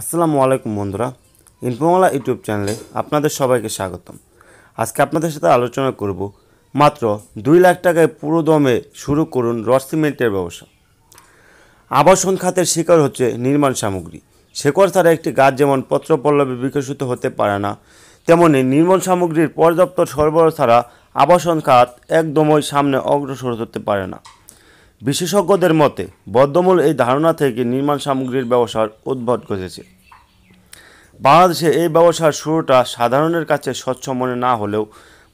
আসসালামু আলাইকুম বন্ধুরা ইনফোমালা ইউটিউব চ্যানেলে আপনাদের সবাইকে স্বাগতম আজকে আপনাদের সাথে আলোচনা করব মাত্র দুই লাখ টাকায় পুরো দমে শুরু করুন রসিমেন্টের সিমেন্টের ব্যবসা আবাসন খাতের শিকার হচ্ছে নির্মাণ সামগ্রী শেকড় ছাড়া একটি গাছ যেমন পত্রপল্লবে বিকশিত হতে পারে না তেমনি নির্মাণ সামগ্রীর পর্যাপ্ত সরবরাহ ছাড়া আবাসন খাত একদমই সামনে অগ্রসর হতে পারে না বিশেষজ্ঞদের মতে বদ্ধমূল এই ধারণা থেকে নির্মাণ সামগ্রীর ব্যবসার উদ্ভব ঘটেছে বাংলাদেশে এই ব্যবসার শুরুটা সাধারণের কাছে স্বচ্ছ মনে না হলেও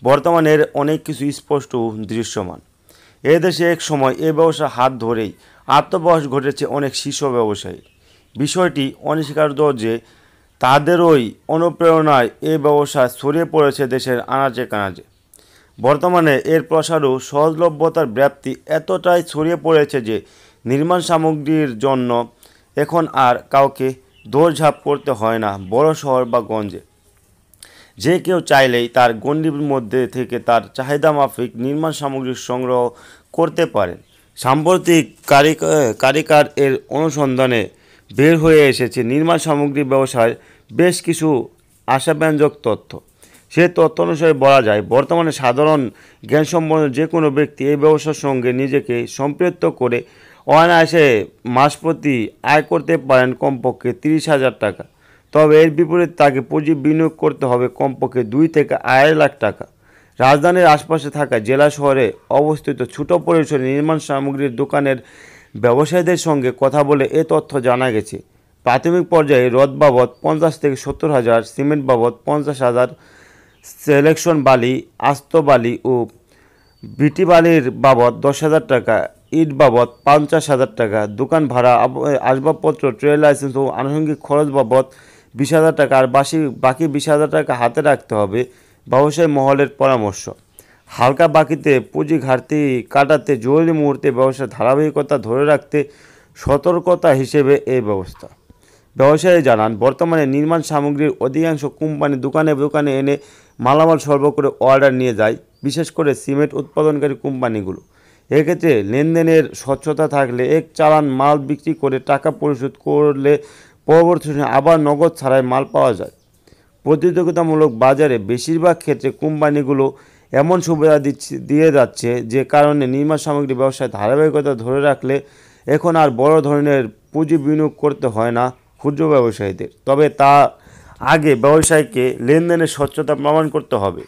বর্তমানের অনেক কিছু স্পষ্ট দৃশ্যমান এ দেশে এক সময় এ ব্যবসা হাত ধরেই আত্মবয়স ঘটেছে অনেক শীর্ষ ব্যবসায়ী বিষয়টি অনস্বীকার্য যে তাদের ওই অনুপ্রেরণায় এ ব্যবসা ছড়িয়ে পড়েছে দেশের আনাচে কানাচে বর্তমানে এর প্রসার ও সহজলভ্যতার ব্যাপ্তি এতটাই ছড়িয়ে পড়েছে যে নির্মাণ সামগ্রীর জন্য এখন আর কাউকে দৌড়ঝাঁপ করতে হয় না বড় শহর বা গঞ্জে যে কেউ চাইলেই তার গণ্ডির মধ্যে থেকে তার চাহিদা মাফিক নির্মাণ সামগ্রী সংগ্রহ করতে পারেন সাম্প্রতিক কারিকার এর অনুসন্ধানে বের হয়ে এসেছে নির্মাণ সামগ্রী ব্যবসায় বেশ কিছু আশাব্যঞ্জক তথ্য সে তথ্য অনুসারে বলা যায় বর্তমানে সাধারণ জ্ঞান সম্পন্ন যে কোনো ব্যক্তি এই ব্যবসার সঙ্গে নিজেকে সম্পৃক্ত করে অনায়াসে প্রতি আয় করতে পারেন কমপক্ষে তিরিশ হাজার টাকা তবে এর বিপরীতে তাকে পুঁজি বিনিয়োগ করতে হবে কমপক্ষে দুই থেকে আড়াই লাখ টাকা রাজধানীর আশপাশে থাকা জেলা শহরে অবস্থিত ছোট পরিসরে নির্মাণ সামগ্রীর দোকানের ব্যবসায়ীদের সঙ্গে কথা বলে এ তথ্য জানা গেছে প্রাথমিক পর্যায়ে রদ বাবদ পঞ্চাশ থেকে সত্তর হাজার সিমেন্ট বাবদ পঞ্চাশ হাজার সেলেকশন বালি আস্ত বালি ও বিটি বালির বাবদ দশ হাজার টাকা ইট বাবদ পঞ্চাশ হাজার টাকা দোকান ভাড়া আসবাবপত্র ট্রেড লাইসেন্স ও আনুষঙ্গিক খরচ বাবদ বিশ হাজার টাকা আর বাসি বাকি বিশ হাজার টাকা হাতে রাখতে হবে ব্যবসায়ী মহলের পরামর্শ হালকা বাকিতে পুঁজি ঘাটতি কাটাতে জরুরি মুহূর্তে ব্যবসার ধারাবাহিকতা ধরে রাখতে সতর্কতা হিসেবে এই ব্যবস্থা ব্যবসায়ী জানান বর্তমানে নির্মাণ সামগ্রীর অধিকাংশ কোম্পানি দোকানে দোকানে এনে মালামাল সর্ব করে অর্ডার নিয়ে যায় বিশেষ করে সিমেন্ট উৎপাদনকারী কোম্পানিগুলো এক্ষেত্রে লেনদেনের স্বচ্ছতা থাকলে এক চালান মাল বিক্রি করে টাকা পরিশোধ করলে পরবর্তী সময় আবার নগদ ছাড়াই মাল পাওয়া যায় প্রতিযোগিতামূলক বাজারে বেশিরভাগ ক্ষেত্রে কোম্পানিগুলো এমন সুবিধা দিচ্ছে দিয়ে যাচ্ছে যে কারণে নির্মাণ সামগ্রী ব্যবসায় ধারাবাহিকতা ধরে রাখলে এখন আর বড় ধরনের পুঁজি বিনিয়োগ করতে হয় না ক্ষুদ্র ব্যবসায়ীদের তবে তা আগে ব্যবসায়ীকে লেনদেনের স্বচ্ছতা প্রমাণ করতে হবে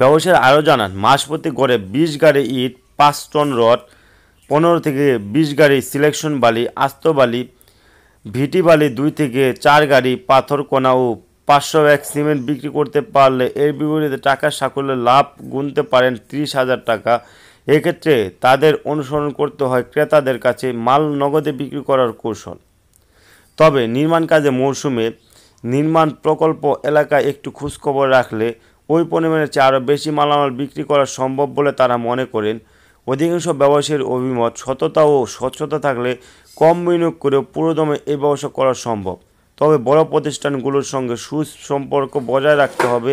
ব্যবসায়ীর আরও জানান মাস প্রতি গড়ে বিশ গাড়ি ইট পাঁচ টন রড পনেরো থেকে বিশ গাড়ি সিলেকশন বালি আস্ত বালি ভিটি বালি দুই থেকে চার গাড়ি পাথর কণা ও পাঁচশো এক সিমেন্ট বিক্রি করতে পারলে এর বিপরীতে টাকার সাকুল্যে লাভ গুনতে পারেন ত্রিশ হাজার টাকা এক্ষেত্রে তাদের অনুসরণ করতে হয় ক্রেতাদের কাছে মাল নগদে বিক্রি করার কৌশল তবে নির্মাণ কাজে মৌসুমে নির্মাণ প্রকল্প এলাকায় একটু খোঁজখবর রাখলে ওই পরিমাণের চেয়ে আরও বেশি মালামাল বিক্রি করা সম্ভব বলে তারা মনে করেন অধিকাংশ ব্যবসায়ীর অভিমত সততা ও স্বচ্ছতা থাকলে কম বিনিয়োগ করেও পুরোদমে এই ব্যবসা করা সম্ভব তবে বড় প্রতিষ্ঠানগুলোর সঙ্গে সুসম্পর্ক বজায় রাখতে হবে